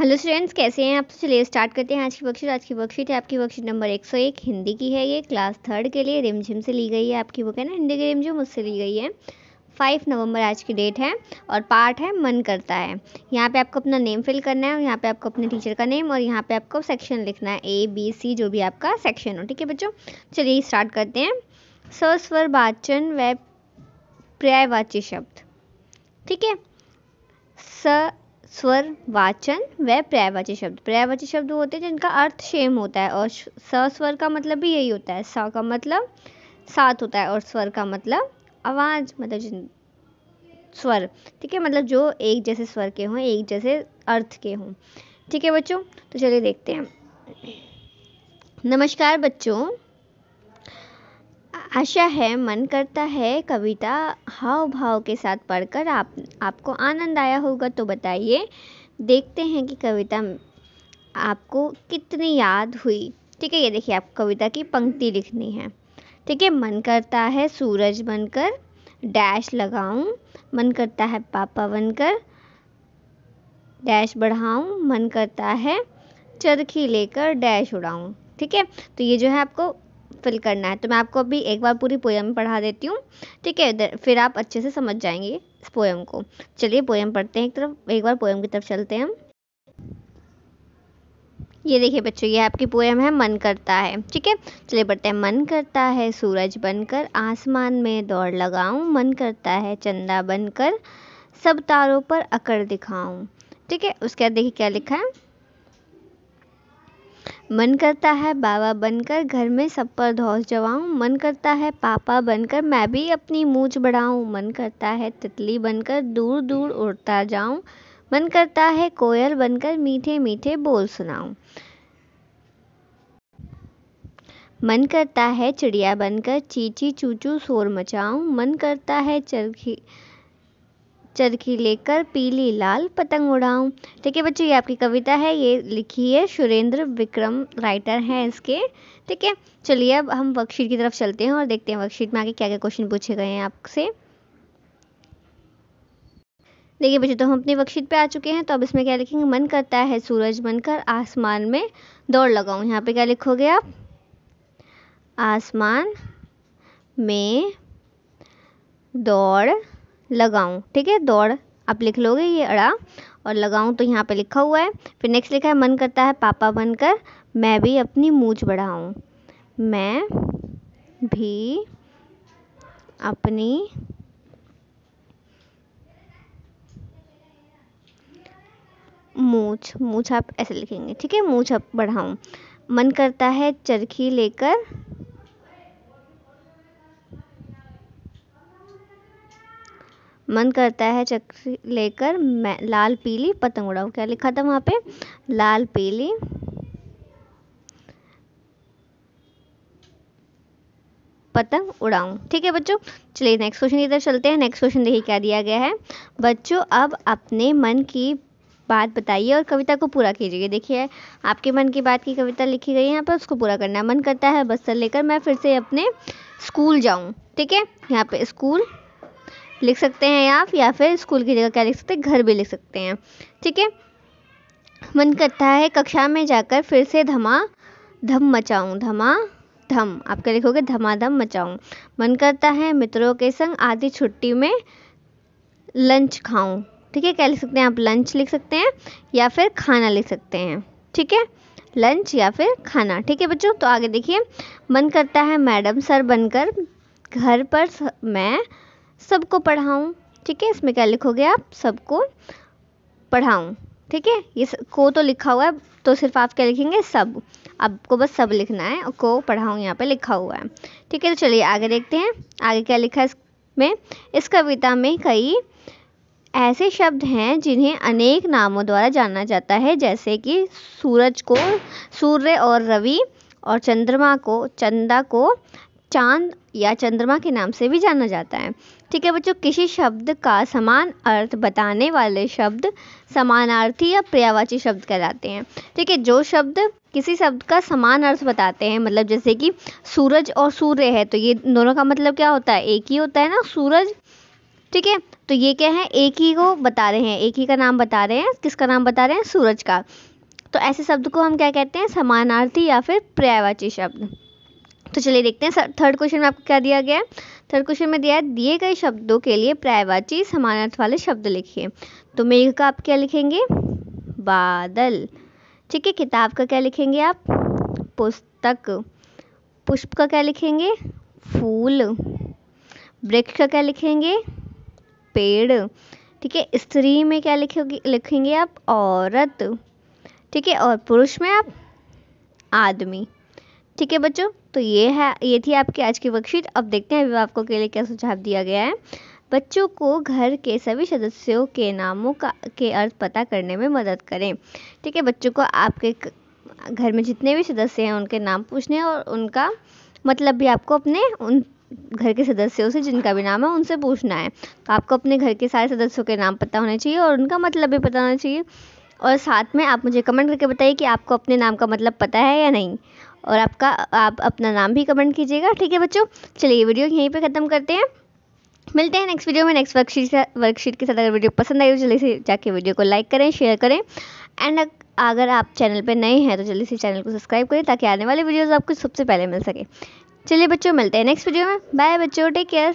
hello students कैसे हैं आप तो चलिए स्टार्ट करते हैं आज की वर्कशीट आज की वर्कशीट है आपकी वर्कशीट नंबर 101 हिंदी की है ये क्लास थर्ड के लिए रिमझिम से ली गई है आपकी बुक है ना हिंदी की रिमझिम उससे ली गई है फाइव नवंबर आज की डेट है और पार्ट है मन करता है यहाँ पे आपको अपना नेम फिल करना है और यहाँ पे आपको अपने टीचर का नेम और यहाँ पे आपको सेक्शन लिखना है ए बी सी जो भी आपका सेक्शन हो ठीक है बच्चों चलिए स्टार्ट करते हैं सस्वर वाचन व पर्यायवाची शब्द ठीक है स स्वर वाचन व प्रयवाची शब्द प्रयवाची शब्द वो होते हैं जिनका अर्थ सेम होता है और स स्वर का मतलब भी यही होता है स का मतलब साथ होता है और स्वर का मतलब आवाज़ मतलब जिन स्वर ठीक है मतलब जो एक जैसे स्वर के हों एक जैसे अर्थ के हों ठीक है बच्चों तो चलिए देखते हैं नमस्कार बच्चों आशा है मन करता है कविता हाव भाव के साथ पढ़कर आप आपको आनंद आया होगा तो बताइए देखते हैं कि कविता आपको कितनी याद हुई ठीक है ये देखिए आप कविता की पंक्ति लिखनी है ठीक है मन करता है सूरज बनकर डैश लगाऊं मन करता है पापा बनकर डैश बढ़ाऊं मन करता है चरखी लेकर डैश उड़ाऊं ठीक है तो ये जो है आपको फिल करना है तो मैं आपको अभी एक बार पूरी पोयम पढ़ा देती हूँ ठीक है फिर आप अच्छे से समझ जाएंगे इस पोएम को चलिए पोयम पढ़ते हैं एक तरफ एक बार पोयम की तरफ चलते हैं हम ये देखिए बच्चों ये आपकी पोएम है मन करता है ठीक है चलिए पढ़ते हैं मन करता है सूरज बनकर आसमान में दौड़ लगाऊं मन करता है चंदा बनकर सब तारों पर अकड़ दिखाऊं ठीक है उसके बाद देखिए क्या लिखा है मन करता है बाबा बनकर घर में सब पर धौस जवाऊँ मन करता है पापा बनकर मैं भी अपनी मूछ बढ़ाऊँ मन करता है तितली बनकर दूर दूर उड़ता जाऊं मन करता है कोयल बनकर मीठे मीठे बोल सुनाऊँ मन करता है चिड़िया बनकर चीची चूचू शोर मचाऊँ मन करता है चरखी चरखी लेकर पीली लाल पतंग उड़ाऊं ठीक है बच्चों ये आपकी कविता है ये लिखी है सुरेंद्र विक्रम राइटर हैं इसके ठीक है चलिए अब हम वर्कशीट की तरफ चलते हैं और देखते हैं वर्कशीट में आगे क्या क्या क्वेश्चन पूछे गए हैं आपसे देखिए बच्चों तो हम अपनी वर्कशीट पे आ चुके हैं तो अब इसमें क्या लिखेंगे मन करता है सूरज बनकर आसमान में दौड़ लगाऊं यहाँ पे क्या लिखोगे आप आसमान में दौड़ लगाऊं ठीक है दौड़ आप लिख लोगे ये अड़ा और लगाऊं तो यहाँ पे लिखा हुआ है फिर नेक्स्ट लिखा है मन करता है पापा बनकर मैं भी अपनी मूछ बढ़ाऊं मैं भी अपनी मूछ मूछ आप ऐसे लिखेंगे ठीक है मूछ आप बढ़ाऊं मन करता है चरखी लेकर मन करता है चक्र लेकर मैं लाल पीली पतंग उड़ाऊँ क्या लिखा था वहां पे लाल पीली पतंग उड़ाऊ ठीक है बच्चों चलिए नेक्स्ट क्वेश्चन इधर चलते हैं नेक्स्ट क्वेश्चन देखिए क्या दिया गया है बच्चों अब अपने मन की बात बताइए और कविता को पूरा कीजिए देखिए आपके मन की बात की कविता लिखी गई है यहाँ पर उसको पूरा करना है मन करता है बस्तर लेकर मैं फिर से अपने स्कूल जाऊँ ठीक है यहाँ पे स्कूल लिख सकते हैं आप या फिर स्कूल की जगह क्या लिख सकते हैं घर भी लिख सकते हैं ठीक है मन करता है कक्षा में जाकर फिर से धमा धम मचाऊं धमा धम आप क्या लिखोगे धमा धम मचाऊं मन करता है मित्रों के संग आधी छुट्टी में लंच खाऊं ठीक है क्या लिख सकते हैं आप लंच लिख सकते हैं या फिर खाना लिख सकते हैं ठीक है लंच या फिर खाना ठीक है बच्चों तो आगे देखिए मन करता है मैडम सर बनकर घर पर मैं सबको पढ़ाऊँ ठीक है इसमें क्या लिखोगे आप सबको पढ़ाऊँ ठीक है ये को तो लिखा हुआ है तो सिर्फ आप क्या लिखेंगे सब आपको बस सब लिखना है को पढ़ाऊँ यहाँ पे लिखा हुआ है ठीक है तो चलिए आगे देखते हैं आगे क्या लिखा है इसमें इस कविता में कई ऐसे शब्द हैं जिन्हें अनेक नामों द्वारा जाना जाता है जैसे कि सूरज को सूर्य और रवि और चंद्रमा को चंदा को चांद या चंद्रमा के नाम से भी जाना जाता है ठीक है बच्चों किसी शब्द का समान अर्थ बताने वाले शब्द समानार्थी या पर्यावाची शब्द कहलाते हैं ठीक है जो शब्द किसी शब्द का समान अर्थ बताते हैं मतलब जैसे कि सूरज और सूर्य है तो ये दोनों का मतलब क्या होता है एक ही होता है ना सूरज ठीक है तो ये क्या है एक ही को बता रहे हैं एक ही का नाम बता रहे हैं किसका नाम बता रहे हैं सूरज का तो ऐसे शब्द को हम क्या कहते हैं समानार्थी या फिर पर्यावाची शब्द तो चलिए देखते हैं थर्ड क्वेश्चन में आपको क्या दिया गया है थर्ड क्वेश्चन में दिया है दिए गए शब्दों के लिए प्रायवाची अर्थ वाले शब्द लिखिए तो मेघ का आप क्या लिखेंगे बादल ठीक है किताब का क्या लिखेंगे आप पुस्तक पुष्प का क्या लिखेंगे फूल वृक्ष का क्या लिखेंगे पेड़ ठीक है स्त्री में क्या लिखोगे लिखेंगे आप औरत ठीक है और पुरुष में आप आदमी ठीक है बच्चों तो ये है ये थी आपकी आज की वर्कशीट अब देखते हैं अभिभावकों के लिए क्या सुझाव दिया गया है बच्चों को घर के सभी सदस्यों के नामों का के अर्थ पता करने में मदद करें ठीक है बच्चों को आपके घर में जितने भी सदस्य हैं उनके नाम पूछने और उनका मतलब भी आपको अपने उन घर के सदस्यों से जिनका भी नाम है उनसे पूछना है तो आपको अपने घर के सारे सदस्यों के नाम पता होने चाहिए और उनका मतलब भी पता होना चाहिए और साथ में आप मुझे कमेंट करके बताइए कि आपको अपने नाम का मतलब पता है या नहीं और आपका आप अपना नाम भी कमेंट कीजिएगा ठीक है बच्चों चलिए वीडियो यहीं पे ख़त्म करते हैं मिलते हैं नेक्स्ट वीडियो में नेक्स्ट वर्कशीट वर्कशीट के साथ अगर वीडियो पसंद आई तो जल्दी से जाके वीडियो को लाइक करें शेयर करें एंड अगर आप चैनल पर नए हैं तो जल्दी से चैनल को सब्सक्राइब करें ताकि आने वाले वीडियोज़ आपको सबसे पहले मिल सके चलिए बच्चों मिलते हैं नेक्स्ट वीडियो में बाय बच्चों टेक केयर